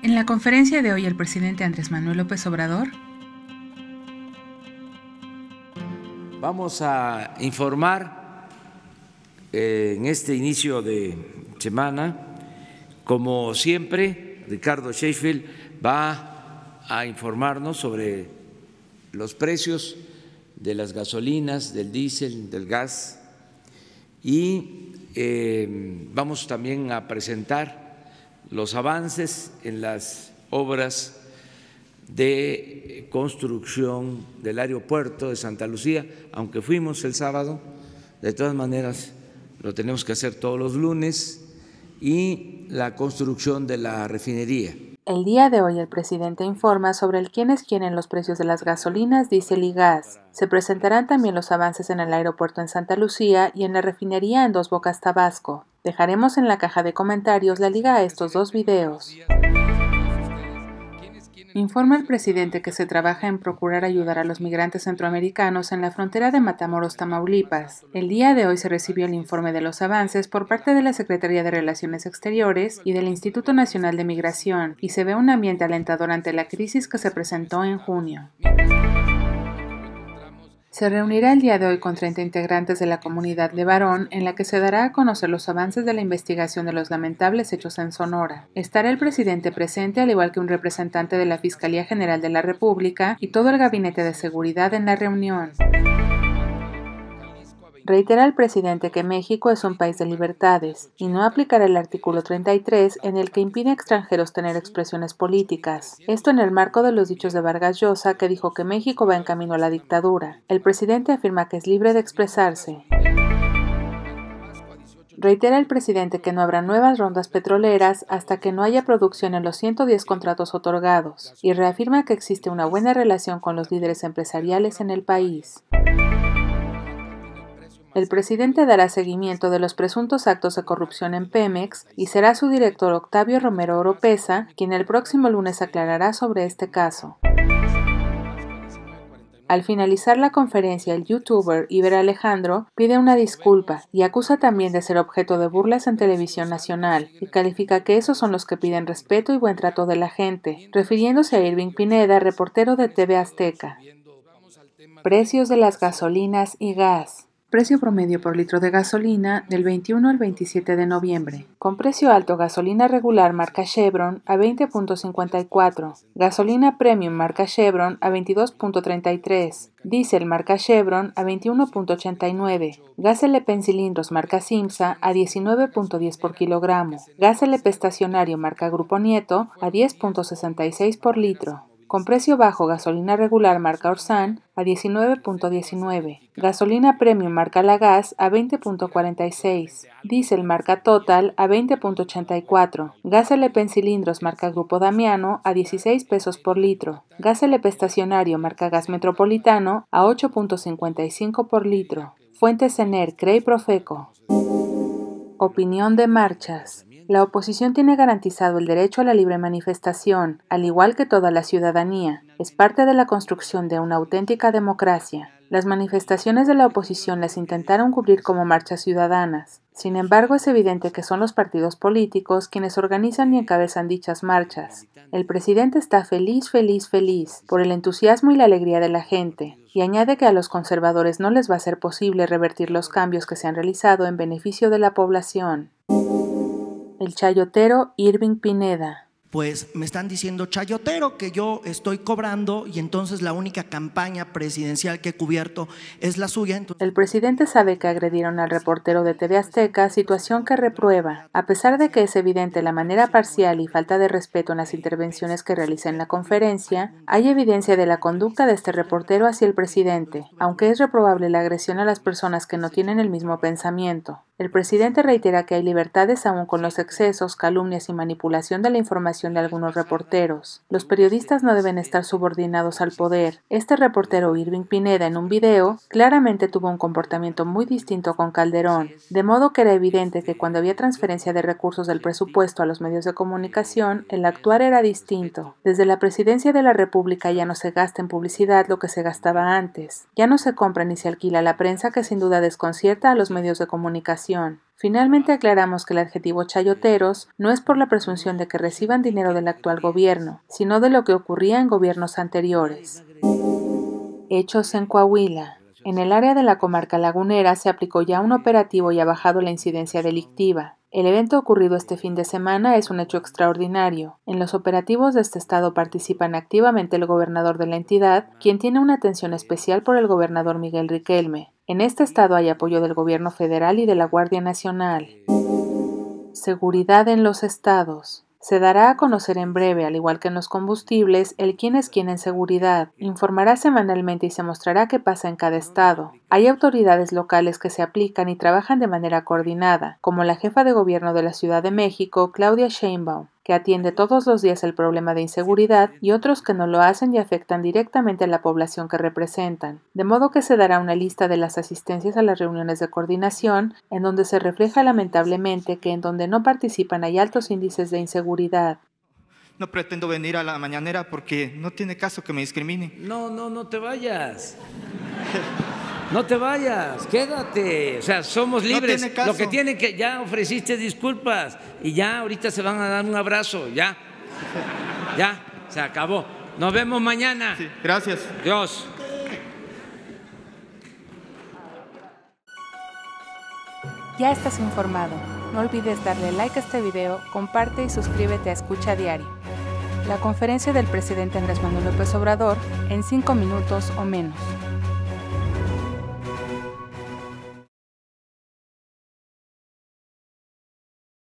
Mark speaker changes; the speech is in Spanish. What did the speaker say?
Speaker 1: En la conferencia de hoy, el presidente Andrés Manuel López Obrador.
Speaker 2: Vamos a informar eh, en este inicio de semana, como siempre, Ricardo Sheffield va a informarnos sobre los precios de las gasolinas, del diésel, del gas y eh, vamos también a presentar los avances en las obras de construcción del aeropuerto de Santa Lucía, aunque fuimos el sábado, de todas maneras lo tenemos que hacer todos los lunes, y la construcción de la refinería.
Speaker 1: El día de hoy el presidente informa sobre el quién es quién los precios de las gasolinas, dice el gas. Se presentarán también los avances en el aeropuerto en Santa Lucía y en la refinería en Dos Bocas, Tabasco. Dejaremos en la caja de comentarios la liga a estos dos videos. Informa el presidente que se trabaja en procurar ayudar a los migrantes centroamericanos en la frontera de Matamoros, Tamaulipas. El día de hoy se recibió el informe de los avances por parte de la Secretaría de Relaciones Exteriores y del Instituto Nacional de Migración, y se ve un ambiente alentador ante la crisis que se presentó en junio. Se reunirá el día de hoy con 30 integrantes de la comunidad de Barón, en la que se dará a conocer los avances de la investigación de los lamentables hechos en Sonora. Estará el presidente presente, al igual que un representante de la Fiscalía General de la República y todo el Gabinete de Seguridad en la reunión. Reitera el presidente que México es un país de libertades y no aplicará el artículo 33 en el que impide a extranjeros tener expresiones políticas. Esto en el marco de los dichos de Vargas Llosa que dijo que México va en camino a la dictadura. El presidente afirma que es libre de expresarse. Reitera el presidente que no habrá nuevas rondas petroleras hasta que no haya producción en los 110 contratos otorgados y reafirma que existe una buena relación con los líderes empresariales en el país. El presidente dará seguimiento de los presuntos actos de corrupción en Pemex y será su director Octavio Romero Oropesa quien el próximo lunes aclarará sobre este caso. Al finalizar la conferencia, el youtuber Iber Alejandro pide una disculpa y acusa también de ser objeto de burlas en televisión nacional y califica que esos son los que piden respeto y buen trato de la gente, refiriéndose a Irving Pineda, reportero de TV Azteca. Precios de las gasolinas y gas. Precio promedio por litro de gasolina del 21 al 27 de noviembre. Con precio alto gasolina regular marca Chevron a 20.54, gasolina premium marca Chevron a 22.33, diésel marca Chevron a 21.89, gas LP en cilindros marca Simsa a 19.10 por kilogramo, gas LP estacionario marca Grupo Nieto a 10.66 por litro con precio bajo gasolina regular marca Orsan a 19.19, gasolina premium marca Lagas a 20.46, diésel marca Total a 20.84, gas LP en cilindros marca Grupo Damiano a 16 pesos por litro, gas LP estacionario marca Gas Metropolitano a 8.55 por litro. Fuentes Ener, Crey Profeco. Opinión de marchas. La oposición tiene garantizado el derecho a la libre manifestación, al igual que toda la ciudadanía. Es parte de la construcción de una auténtica democracia. Las manifestaciones de la oposición las intentaron cubrir como marchas ciudadanas. Sin embargo, es evidente que son los partidos políticos quienes organizan y encabezan dichas marchas. El presidente está feliz, feliz, feliz por el entusiasmo y la alegría de la gente, y añade que a los conservadores no les va a ser posible revertir los cambios que se han realizado en beneficio de la población. El chayotero Irving Pineda.
Speaker 2: Pues me están diciendo chayotero que yo estoy cobrando y entonces la única campaña presidencial que he cubierto es la
Speaker 1: suya. El presidente sabe que agredieron al reportero de TV Azteca, situación que reprueba. A pesar de que es evidente la manera parcial y falta de respeto en las intervenciones que realiza en la conferencia, hay evidencia de la conducta de este reportero hacia el presidente, aunque es reprobable la agresión a las personas que no tienen el mismo pensamiento. El presidente reitera que hay libertades aún con los excesos, calumnias y manipulación de la información de algunos reporteros. Los periodistas no deben estar subordinados al poder. Este reportero Irving Pineda en un video claramente tuvo un comportamiento muy distinto con Calderón, de modo que era evidente que cuando había transferencia de recursos del presupuesto a los medios de comunicación, el actuar era distinto. Desde la presidencia de la República ya no se gasta en publicidad lo que se gastaba antes. Ya no se compra ni se alquila la prensa que sin duda desconcierta a los medios de comunicación Finalmente aclaramos que el adjetivo chayoteros no es por la presunción de que reciban dinero del actual gobierno, sino de lo que ocurría en gobiernos anteriores. Hechos en Coahuila. En el área de la comarca lagunera se aplicó ya un operativo y ha bajado la incidencia delictiva. El evento ocurrido este fin de semana es un hecho extraordinario. En los operativos de este estado participan activamente el gobernador de la entidad, quien tiene una atención especial por el gobernador Miguel Riquelme. En este estado hay apoyo del gobierno federal y de la Guardia Nacional. Seguridad en los estados. Se dará a conocer en breve, al igual que en los combustibles, el quién es quién en seguridad. Informará semanalmente y se mostrará qué pasa en cada estado. Hay autoridades locales que se aplican y trabajan de manera coordinada, como la jefa de gobierno de la Ciudad de México, Claudia Sheinbaum, que atiende todos los días el problema de inseguridad, y otros que no lo hacen y afectan directamente a la población que representan. De modo que se dará una lista de las asistencias a las reuniones de coordinación, en donde se refleja lamentablemente que en donde no participan hay altos índices de inseguridad.
Speaker 2: No pretendo venir a la mañanera porque no tiene caso que me discrimine. No, no, no te vayas. No te vayas, quédate. O sea, somos libres. Lo que tiene que, ya ofreciste disculpas y ya ahorita se van a dar un abrazo, ya. Ya, se acabó. Nos vemos mañana. gracias. Dios.
Speaker 1: Ya estás informado. No olvides darle like a este video, comparte y suscríbete a Escucha Diario. La conferencia del presidente Andrés Manuel López Obrador en cinco minutos o menos.